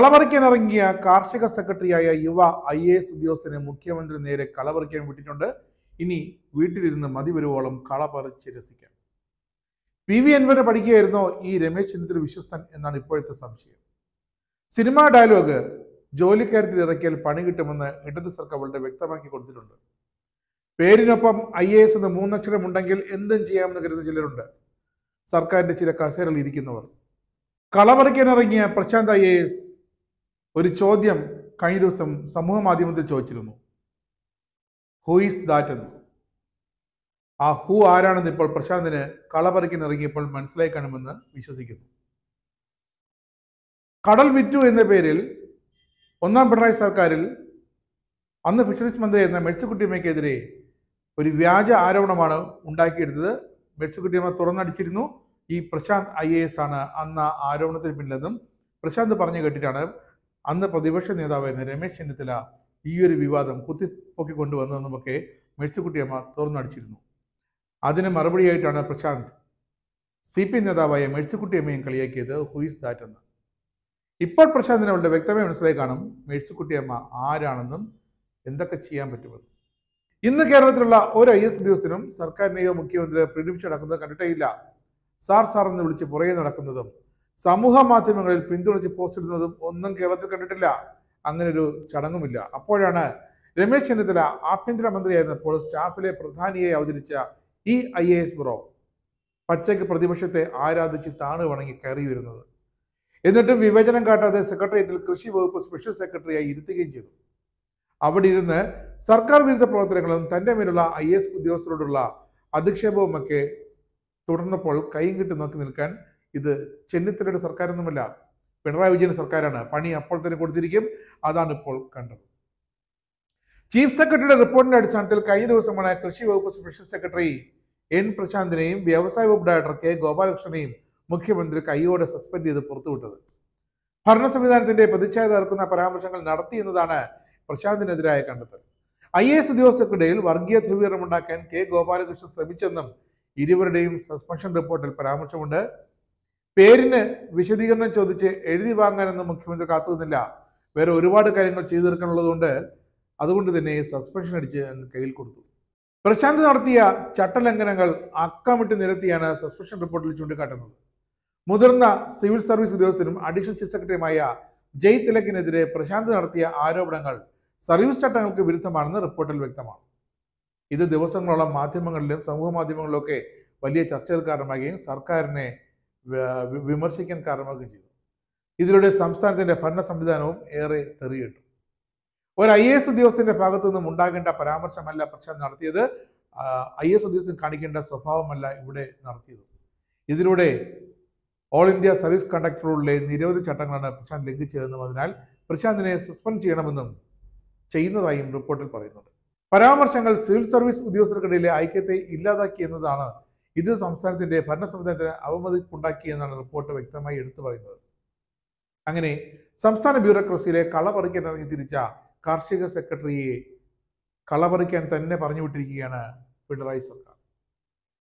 ഇറങ്ങിയ കാർഷിക സെക്രട്ടറിയായ യുവ ഐ എ എസ് ഉദ്യോഗസ്ഥനെ മുഖ്യമന്ത്രി നേരെ കളവറിക്കാൻ വിട്ടിട്ടുണ്ട് ഇനി വീട്ടിലിരുന്ന് മതി വരുവോളം കളപറിച്ച് രസിക്കാം പി വി അൻവരെ പഠിക്കുകയായിരുന്നോ ഈ രമേശ് ചെന്നിത്തല വിശ്വസ്തൻ എന്നാണ് ഇപ്പോഴത്തെ സംശയം സിനിമാ ഡയലോഗ് ജോലിക്കാര്യത്തിൽ ഇറക്കിയാൽ പണി കിട്ടുമെന്ന് ഇടത് സർക്കാർ വളരെ വ്യക്തമാക്കി കൊടുത്തിട്ടുണ്ട് പേരിനൊപ്പം ഐ എ എസ് എന്ന് മൂന്നക്ഷരമുണ്ടെങ്കിൽ എന്തും ചെയ്യാമെന്ന് കരുതുന്ന ചിലരുണ്ട് സർക്കാരിന്റെ ചില കസേരകൾ ഇരിക്കുന്നവർ ഇറങ്ങിയ പ്രശാന്ത് ഐ എ എസ് ഒരു ചോദ്യം കഴിഞ്ഞ ദിവസം സമൂഹ മാധ്യമത്തിൽ ചോദിച്ചിരുന്നു ഹു ഈസ് ദാറ്റ് എന്ന് ആ ഹു ആരാണെന്ന് ഇപ്പോൾ പ്രശാന്തിന് കളപറിക്കാൻ ഇറങ്ങിയപ്പോൾ മനസ്സിലായി കാണുമെന്ന് വിശ്വസിക്കുന്നു കടൽ വിറ്റു എന്ന പേരിൽ ഒന്നാം പിണറായി സർക്കാരിൽ അന്ന് ഫിഷറീസ് എന്ന മെഴ്സിക്കുട്ടിയമ്മയ്ക്കെതിരെ ഒരു വ്യാജ ആരോപണമാണ് ഉണ്ടാക്കിയെടുത്തത് മെഴ്സിക്കുട്ടിയമ്മ തുറന്നടിച്ചിരുന്നു ഈ പ്രശാന്ത് ഐ എ എസ് ആണ് അന്ന് ആരോപണത്തിന് പിന്നിലെന്നും പ്രശാന്ത് പറഞ്ഞു കേട്ടിട്ടാണ് അന്ന് പ്രതിപക്ഷ നേതാവായിരുന്ന രമേശ് ചെന്നിത്തല ഈ ഒരു വിവാദം കുത്തിപ്പൊക്കി കൊണ്ടുവന്നതെന്നുമൊക്കെ മേഴ്സിക്കുട്ടിയമ്മ തുറന്നടിച്ചിരുന്നു അതിന് മറുപടിയായിട്ടാണ് പ്രശാന്ത് സി പി നേതാവായ മേഴ്സിക്കുട്ടിയമ്മയും കളിയാക്കിയത് ഹുയിസ് ദാറ്റ് എന്ന് ഇപ്പോൾ പ്രശാന്തിന് അവളുടെ വ്യക്തമായ മനസ്സിലായി കാണും മേഴ്സിക്കുട്ടിയമ്മ ആരാണെന്നും എന്തൊക്കെ ചെയ്യാൻ പറ്റുമെന്ന് ഇന്ന് കേരളത്തിലുള്ള ഒരു ഐ എസ് ഉദ്യോഗസ്ഥനും സർക്കാരിനെയോ മുഖ്യമന്ത്രിയോ കണ്ടിട്ടേ ഇല്ല സാർ സാർ എന്ന് വിളിച്ച് പുറകെ നടക്കുന്നതും സമൂഹ മാധ്യമങ്ങളിൽ പിന്തുണച്ച് പോസ്റ്റ് ഇടുന്നതും ഒന്നും കേരളത്തിൽ കണ്ടിട്ടില്ല അങ്ങനെ ഒരു ചടങ്ങുമില്ല അപ്പോഴാണ് രമേശ് ചെന്നിത്തല ആഭ്യന്തരമന്ത്രിയായിരുന്നപ്പോൾ സ്റ്റാഫിലെ പ്രധാനിയെ അവതരിച്ച ഈ ഐ എ എസ് ബ്രോ പച്ചയ്ക്ക് പ്രതിപക്ഷത്തെ ആരാധിച്ച് താണു വണങ്ങി കയറി വരുന്നത് എന്നിട്ടും വിവേചനം കാട്ടാതെ സെക്രട്ടേറിയറ്റിൽ കൃഷി വകുപ്പ് സ്പെഷ്യൽ സെക്രട്ടറിയായി ഇരുത്തുകയും ചെയ്തു അവിടെ ഇരുന്ന് സർക്കാർ വിരുദ്ധ പ്രവർത്തനങ്ങളും തൻ്റെ മേലുള്ള ഐ എസ് ഉദ്യോഗസ്ഥരോടുള്ള അധിക്ഷേപവുമൊക്കെ തുടർന്നപ്പോൾ കൈയും കിട്ടി നോക്കി നിൽക്കാൻ ഇത് ചെന്നിത്തലയുടെ സർക്കാരൊന്നുമല്ല പിണറായി വിജയൻ സർക്കാരാണ് പണി അപ്പോൾ തന്നെ കൊടുത്തിരിക്കും അതാണ് ഇപ്പോൾ കണ്ടത് ചീഫ് സെക്രട്ടറിയുടെ റിപ്പോർട്ടിന്റെ അടിസ്ഥാനത്തിൽ കഴിഞ്ഞ ദിവസമാണ് കൃഷി വകുപ്പ് സ്പെഷ്യൽ സെക്രട്ടറി എൻ പ്രശാന്തിനെയും വ്യവസായ വകുപ്പ് ഡയറക്ടർ കെ ഗോപാലകൃഷ്ണനെയും മുഖ്യമന്ത്രി കൈയോടെ സസ്പെൻഡ് ചെയ്ത് പുറത്തുവിട്ടത് ഭരണ സംവിധാനത്തിന്റെ പ്രതിച്ഛായ തീർക്കുന്ന പരാമർശങ്ങൾ നടത്തി എന്നതാണ് പ്രശാന്തിനെതിരായ കണ്ടെത്തൽ ഐ എ എസ് ഉദ്യോഗസ്ഥർക്കിടയിൽ വർഗീയ ഉണ്ടാക്കാൻ കെ ഗോപാലകൃഷ്ണൻ ശ്രമിച്ചെന്നും ഇരുവരുടെയും സസ്പെൻഷൻ റിപ്പോർട്ടിൽ പരാമർശമുണ്ട് പേരിന് വിശദീകരണം ചോദിച്ച് എഴുതി വാങ്ങാനൊന്നും മുഖ്യമന്ത്രി കാത്തുനിന്നില്ല വേറെ ഒരുപാട് കാര്യങ്ങൾ ചെയ്തു തീർക്കാനുള്ളതുകൊണ്ട് അതുകൊണ്ട് തന്നെ സസ്പെൻഷൻ അടിച്ച് കയ്യിൽ കൊടുത്തു പ്രശാന്ത് നടത്തിയ ചട്ടലംഘനങ്ങൾ അക്കമിട്ട് നിരത്തിയാണ് സസ്പെൻഷൻ റിപ്പോർട്ടിൽ ചൂണ്ടിക്കാട്ടുന്നത് മുതിർന്ന സിവിൽ സർവീസ് ഉദ്യോഗസ്ഥനും അഡീഷണൽ ചീഫ് സെക്രട്ടറിയുമായ ജയ് തിലക്കിനെതിരെ പ്രശാന്ത് നടത്തിയ ആരോപണങ്ങൾ സർവീസ് ചട്ടങ്ങൾക്ക് വിരുദ്ധമാണെന്ന് റിപ്പോർട്ടിൽ വ്യക്തമാണ് ഇത് ദിവസങ്ങളോളം മാധ്യമങ്ങളിലും സമൂഹ മാധ്യമങ്ങളിലൊക്കെ വലിയ ചർച്ചകൾ കാരണമാകുകയും സർക്കാരിനെ വിമർശിക്കാൻ കാരണമാക്കുകയും ചെയ്തു ഇതിലൂടെ സംസ്ഥാനത്തിൻ്റെ ഭരണ സംവിധാനവും ഏറെ തെറിയിട്ടു ഒരു ഐ എസ് ഉദ്യോഗസ്ഥൻ്റെ ഭാഗത്തു നിന്നും ഉണ്ടാകേണ്ട പരാമർശമല്ല പ്രശ്നം നടത്തിയത് ഐ എസ് ഉദ്യോഗസ്ഥൻ കാണിക്കേണ്ട സ്വഭാവമല്ല ഇവിടെ നടത്തിയത് ഇതിലൂടെ ഓൾ ഇന്ത്യ സർവീസ് കണ്ടക്ടറുകളിലെ നിരവധി ചട്ടങ്ങളാണ് പ്രശാന്ത് ലംഘിച്ചതെന്നും അതിനാൽ പ്രശാന്തിനെ സസ്പെൻഡ് ചെയ്യണമെന്നും ചെയ്യുന്നതായും റിപ്പോർട്ടിൽ പറയുന്നുണ്ട് പരാമർശങ്ങൾ സിവിൽ സർവീസ് ഉദ്യോഗസ്ഥർക്കിടയിലെ ഐക്യത്തെ ഇല്ലാതാക്കി എന്നതാണ് ഇത് സംസ്ഥാനത്തിന്റെ ഭരണ സംവിധാനത്തിന് അവമതിപ്പുണ്ടാക്കി എന്നാണ് റിപ്പോർട്ട് വ്യക്തമായി എടുത്തു പറയുന്നത് അങ്ങനെ സംസ്ഥാന ബ്യൂറോക്രസിയിലെ കളപറിക്കാൻ ഇറങ്ങി തിരിച്ച കാർഷിക സെക്രട്ടറിയെ കളപറിക്കാൻ തന്നെ പറഞ്ഞു വിട്ടിരിക്കുകയാണ് പിണറായി സർക്കാർ